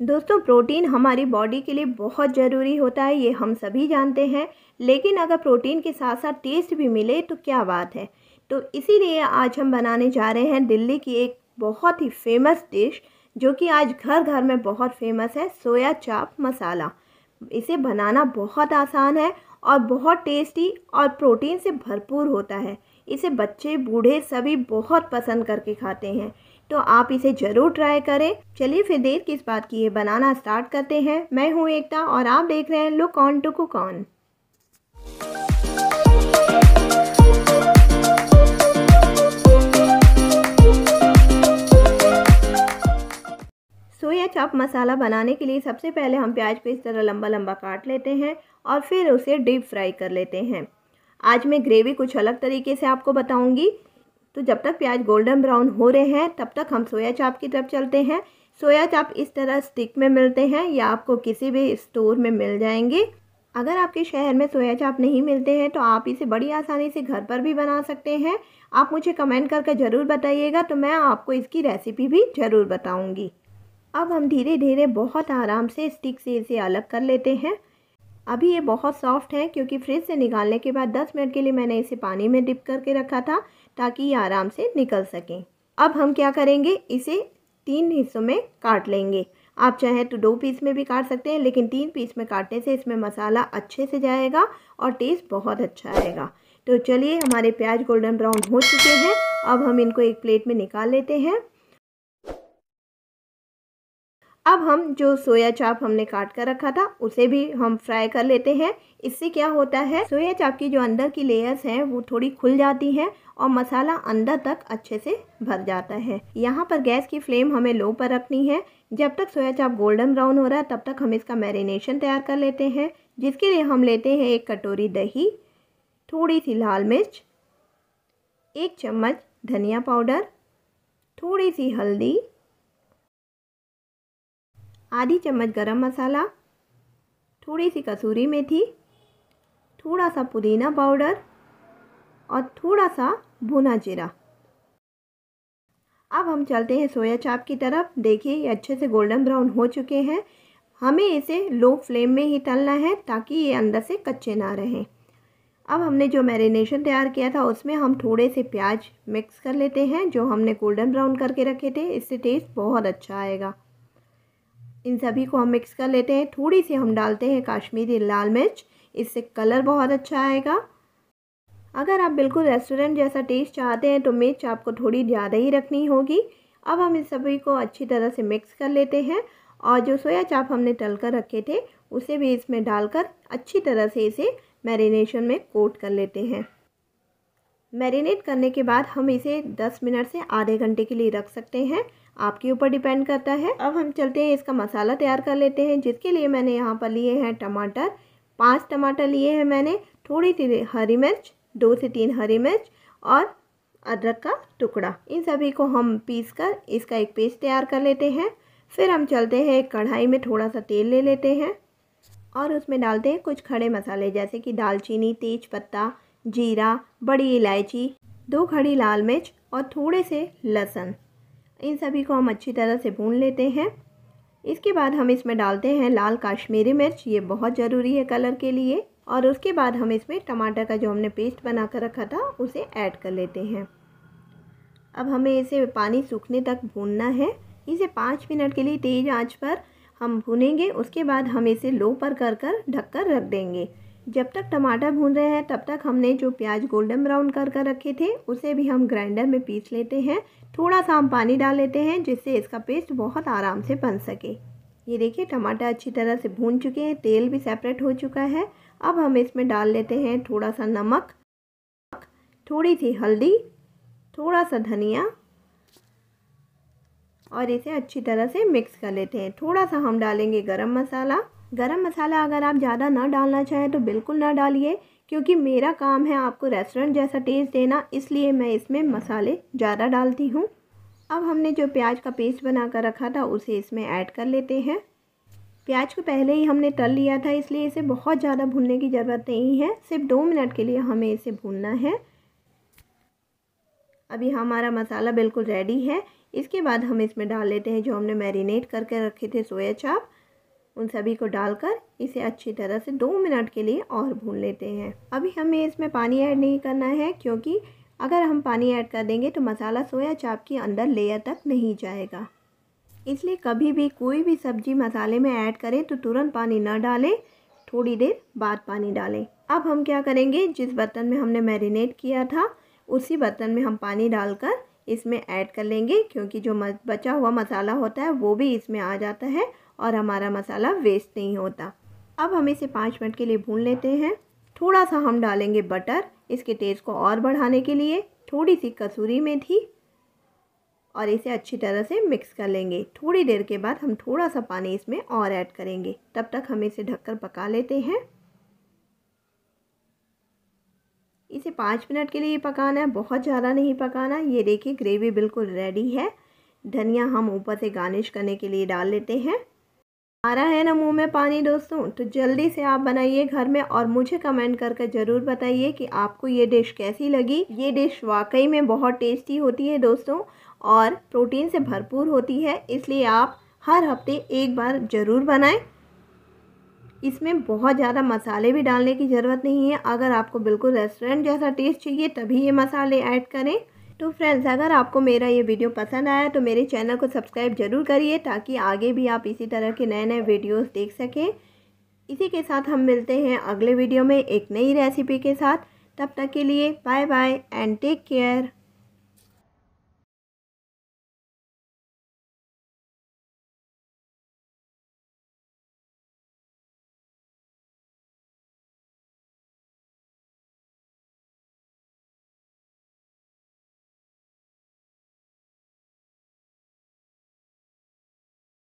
दोस्तों प्रोटीन हमारी बॉडी के लिए बहुत ज़रूरी होता है ये हम सभी जानते हैं लेकिन अगर प्रोटीन के साथ साथ टेस्ट भी मिले तो क्या बात है तो इसीलिए आज हम बनाने जा रहे हैं दिल्ली की एक बहुत ही फेमस डिश जो कि आज घर घर में बहुत फेमस है सोया चाप मसाला इसे बनाना बहुत आसान है और बहुत टेस्टी और प्रोटीन से भरपूर होता है इसे बच्चे बूढ़े सभी बहुत पसंद करके खाते हैं तो आप इसे ज़रूर ट्राई करें चलिए फिर देर किस बात की ये बनाना स्टार्ट करते हैं मैं हूँ एकता और आप देख रहे हैं look on to cook on soya chaap masala बनाने के लिए सबसे पहले हम प्याज को इस तरह लंबा लंबा काट लेते हैं और फिर उसे डीप फ्राई कर लेते हैं आज मैं ग्रेवी कुछ अलग तरीके से आपको बताऊंगी तो जब तक प्याज गोल्डन ब्राउन हो रहे हैं तब तक हम सोया चाप की तरफ चलते हैं सोया चाप इस तरह स्टिक में मिलते हैं या आपको किसी भी स्टोर में मिल जाएंगे अगर आपके शहर में सोया चाप नहीं मिलते हैं तो आप इसे बड़ी आसानी से घर पर भी बना सकते हैं आप मुझे कमेंट करके ज़रूर बताइएगा तो मैं आपको इसकी रेसिपी भी ज़रूर बताऊँगी अब हम धीरे धीरे बहुत आराम से स्टिक से इसे अलग कर लेते हैं अभी ये बहुत सॉफ्ट है क्योंकि फ्रिज से निकालने के बाद 10 मिनट के लिए मैंने इसे पानी में डिप करके रखा था ताकि ये आराम से निकल सकें अब हम क्या करेंगे इसे तीन हिस्सों में काट लेंगे आप चाहे तो दो पीस में भी काट सकते हैं लेकिन तीन पीस में काटने से इसमें मसाला अच्छे से जाएगा और टेस्ट बहुत अच्छा आएगा तो चलिए हमारे प्याज गोल्डन ब्राउन हो चुके हैं अब हम इनको एक प्लेट में निकाल लेते हैं अब हम जो सोया चाप हमने काट कर रखा था उसे भी हम फ्राई कर लेते हैं इससे क्या होता है सोया चाप की जो अंदर की लेयर्स हैं वो थोड़ी खुल जाती हैं और मसाला अंदर तक अच्छे से भर जाता है यहाँ पर गैस की फ्लेम हमें लो पर रखनी है जब तक सोया चाप गोल्डन ब्राउन हो रहा है तब तक हम इसका मैरिनेशन तैयार कर लेते हैं जिसके लिए हम लेते हैं एक कटोरी दही थोड़ी सी लाल मिर्च एक चम्मच धनिया पाउडर थोड़ी सी हल्दी आधी चम्मच गरम मसाला थोड़ी सी कसूरी मेथी थोड़ा सा पुदीना पाउडर और थोड़ा सा भुना जीरा अब हम चलते हैं सोया चाप की तरफ देखिए ये अच्छे से गोल्डन ब्राउन हो चुके हैं हमें इसे लो फ्लेम में ही तलना है ताकि ये अंदर से कच्चे ना रहें अब हमने जो मैरिनेशन तैयार किया था उसमें हम थोड़े से प्याज मिक्स कर लेते हैं जो हमने गोल्डन ब्राउन करके रखे थे इससे टेस्ट बहुत अच्छा आएगा इन सभी को हम मिक्स कर लेते हैं थोड़ी सी हम डालते हैं काश्मीरी लाल मिर्च इससे कलर बहुत अच्छा आएगा अगर आप बिल्कुल रेस्टोरेंट जैसा टेस्ट चाहते हैं तो मिर्च आपको थोड़ी ज़्यादा ही रखनी होगी अब हम इन सभी को अच्छी तरह से मिक्स कर लेते हैं और जो सोया चाप हमने तल कर रखे थे उसे भी इसमें डालकर अच्छी तरह से इसे मैरिनेशन में कोट कर लेते हैं मैरिनेट करने के बाद हम इसे 10 मिनट से आधे घंटे के लिए रख सकते हैं आपके ऊपर डिपेंड करता है अब हम चलते हैं इसका मसाला तैयार कर लेते हैं जिसके लिए मैंने यहाँ पर लिए हैं टमाटर पाँच टमाटर लिए हैं मैंने थोड़ी सी हरी मिर्च दो से तीन हरी मिर्च और अदरक का टुकड़ा इन सभी को हम पीस कर इसका एक पेस्ट तैयार कर लेते हैं फिर हम चलते हैं एक कढ़ाई में थोड़ा सा तेल ले लेते हैं और उसमें डालते हैं कुछ खड़े मसाले जैसे कि दालचीनी तेज पत्ता जीरा बड़ी इलायची दो खड़ी लाल मिर्च और थोड़े से लहसुन इन सभी को हम अच्छी तरह से भून लेते हैं इसके बाद हम इसमें डालते हैं लाल काश्मीरी मिर्च ये बहुत ज़रूरी है कलर के लिए और उसके बाद हम इसमें टमाटर का जो हमने पेस्ट बना कर रखा था उसे ऐड कर लेते हैं अब हमें इसे पानी सूखने तक भूनना है इसे पाँच मिनट के लिए तेज़ आंच पर हम भूनेंगे उसके बाद हम इसे लो पर कर कर ढक कर रख देंगे जब तक टमाटर भून रहे हैं तब तक हमने जो प्याज गोल्डन ब्राउन कर कर रखे थे उसे भी हम ग्राइंडर में पीस लेते हैं थोड़ा सा हम पानी डाल लेते हैं जिससे इसका पेस्ट बहुत आराम से बन सके ये देखिए टमाटर अच्छी तरह से भून चुके हैं तेल भी सेपरेट हो चुका है अब हम इसमें डाल लेते हैं थोड़ा सा नमक थोड़ी सी हल्दी थोड़ा सा धनिया और इसे अच्छी तरह से मिक्स कर लेते हैं थोड़ा सा हम डालेंगे गरम मसाला गरम मसाला अगर आप ज़्यादा ना डालना चाहें तो बिल्कुल ना डालिए क्योंकि मेरा काम है आपको रेस्टोरेंट जैसा टेस्ट देना इसलिए मैं इसमें मसाले ज़्यादा डालती हूँ अब हमने जो प्याज का पेस्ट बना कर रखा था उसे इसमें ऐड कर लेते हैं प्याज को पहले ही हमने तल लिया था इसलिए इसे बहुत ज़्यादा भूनने की ज़रूरत नहीं है सिर्फ दो मिनट के लिए हमें इसे भूनना है अभी हमारा मसाला बिल्कुल रेडी है इसके बाद हम इसमें डाल लेते हैं जो हमने मैरिनेट करके रखे थे सोया चाप उन सभी को डालकर इसे अच्छी तरह से दो मिनट के लिए और भून लेते हैं अभी हमें इसमें पानी ऐड नहीं करना है क्योंकि अगर हम पानी ऐड कर देंगे तो मसाला सोया चाप के अंदर लेयर तक नहीं जाएगा इसलिए कभी भी कोई भी सब्जी मसाले में ऐड करें तो तुरंत पानी ना डालें थोड़ी देर बाद पानी डालें अब हम क्या करेंगे जिस बर्तन में हमने मैरिनेट किया था उसी बर्तन में हम पानी डालकर इसमें ऐड कर लेंगे क्योंकि जो बचा हुआ मसाला होता है वो भी इसमें आ जाता है और हमारा मसाला वेस्ट नहीं होता अब हम इसे पाँच मिनट के लिए भून लेते हैं थोड़ा सा हम डालेंगे बटर इसके टेस्ट को और बढ़ाने के लिए थोड़ी सी कसूरी मेथी और इसे अच्छी तरह से मिक्स कर लेंगे थोड़ी देर के बाद हम थोड़ा सा पानी इसमें और ऐड करेंगे तब तक हम इसे ढककर पका लेते हैं इसे पाँच मिनट के लिए पकाना है बहुत ज़्यादा नहीं पकाना ये देखिए ग्रेवी बिल्कुल रेडी है धनिया हम ऊपर से गार्निश करने के लिए डाल लेते हैं आ रहा है ना मुंह में पानी दोस्तों तो जल्दी से आप बनाइए घर में और मुझे कमेंट कर कर ज़रूर बताइए कि आपको ये डिश कैसी लगी ये डिश वाकई में बहुत टेस्टी होती है दोस्तों और प्रोटीन से भरपूर होती है इसलिए आप हर हफ्ते एक बार ज़रूर बनाएं इसमें बहुत ज़्यादा मसाले भी डालने की ज़रूरत नहीं है अगर आपको बिल्कुल रेस्टोरेंट जैसा टेस्ट चाहिए तभी ये मसाले ऐड करें तो फ्रेंड्स अगर आपको मेरा ये वीडियो पसंद आया तो मेरे चैनल को सब्सक्राइब जरूर करिए ताकि आगे भी आप इसी तरह के नए नए वीडियोस देख सकें इसी के साथ हम मिलते हैं अगले वीडियो में एक नई रेसिपी के साथ तब तक के लिए bye bye and take care